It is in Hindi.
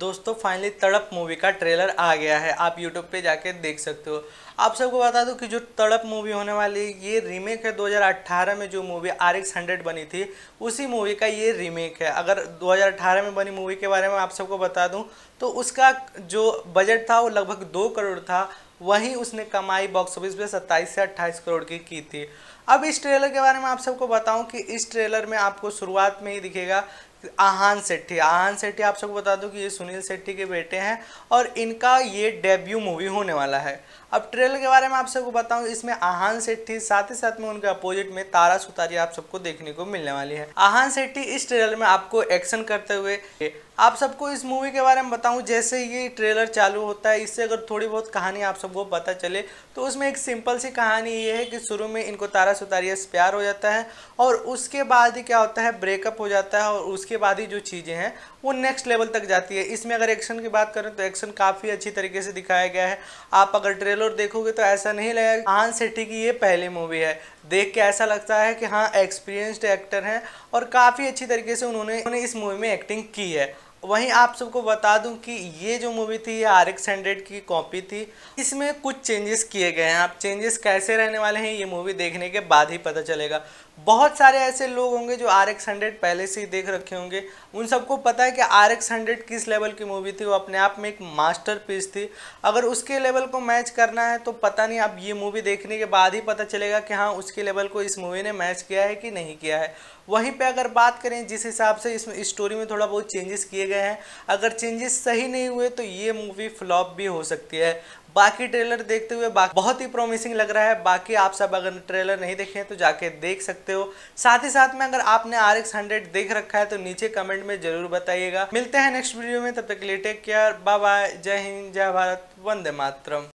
दोस्तों फाइनली तड़प मूवी का ट्रेलर आ गया है आप यूट्यूब पे जाके देख सकते हो आप सबको बता दूं कि जो तड़प मूवी होने वाली ये रीमेक है 2018 में जो मूवी आर एक्स हंड्रेड बनी थी उसी मूवी का ये रीमेक है अगर 2018 में बनी मूवी के बारे में आप सबको बता दूं तो उसका जो बजट था वो लगभग दो करोड़ था वहीं उसने कमाई बॉक्स ऑफिस में सत्ताईस से अट्ठाईस करोड़ की की थी अब इस ट्रेलर के बारे में आप सबको बताऊं कि इस ट्रेलर में आपको शुरुआत में ही दिखेगा आहान सेट्टी आहान सेट्टी आप सबको बता दूं कि ये सुनील सेट्टी के बेटे हैं और इनका ये डेब्यू मूवी होने वाला है अब ट्रेलर के बारे में आप सबको बताऊं इसमें आहान सेट्टी साथ ही साथ में उनके अपोजिट में तारा सुतारी आप सबको देखने को मिलने वाली है आहान सेट्टी इस ट्रेलर में आपको एक्शन करते हुए आप सबको इस मूवी के बारे में बताऊं जैसे ये ट्रेलर चालू होता है इससे अगर थोड़ी बहुत कहानी आप सबको पता चले तो उसमें एक सिंपल सी कहानी ये है कि शुरू में इनको तारा सुतारिया से प्यार हो जाता है और उसके बाद क्या होता है ब्रेकअप हो जाता है और उसके इसके बाद ही जो चीज़ें हैं वो नेक्स्ट लेवल तक जाती है इसमें अगर एक्शन की बात करें तो एक्शन काफ़ी अच्छी तरीके से दिखाया गया है आप अगर ट्रेलर देखोगे तो ऐसा नहीं लगेगा आन सेट्टी की ये पहली मूवी है देख के ऐसा लगता है कि हाँ एक्सपीरियंस्ड एक्टर हैं और काफ़ी अच्छी तरीके से उन्होंने उन्होंने इस मूवी में एक्टिंग की है वहीं आप सबको बता दूं कि ये जो मूवी थी ये आर एक्स हंड्रेड की कॉपी थी इसमें कुछ चेंजेस किए गए हैं आप चेंजेस कैसे रहने वाले हैं ये मूवी देखने के बाद ही पता चलेगा बहुत सारे ऐसे लोग होंगे जो आर एक्स हंड्रेड पहले से ही देख रखे होंगे उन सबको पता है कि आर एक्स हंड्रेड किस लेवल की मूवी थी वो अपने आप में एक मास्टर पीस थी अगर उसके लेवल को मैच करना है तो पता नहीं आप ये मूवी देखने के बाद ही पता चलेगा कि हाँ उसके लेवल को इस मूवी ने मैच किया है कि नहीं किया है वहीं पे अगर बात करें जिस हिसाब से इसमें स्टोरी में थोड़ा बहुत चेंजेस किए गए हैं अगर चेंजेस सही नहीं हुए तो ये मूवी फ्लॉप भी हो सकती है बाकी ट्रेलर देखते हुए बहुत ही प्रॉमिसिंग लग रहा है बाकी आप सब अगर ट्रेलर नहीं देखे तो जाके देख सकते हो साथ ही साथ में अगर आपने आर एक्स हंड्रेड देख रखा है तो नीचे कमेंट में जरूर बताइएगा मिलते हैं नेक्स्ट वीडियो में तब तक के लिए टेक केयर बाय बाय जय हिंद जय भारत वंदे मातरम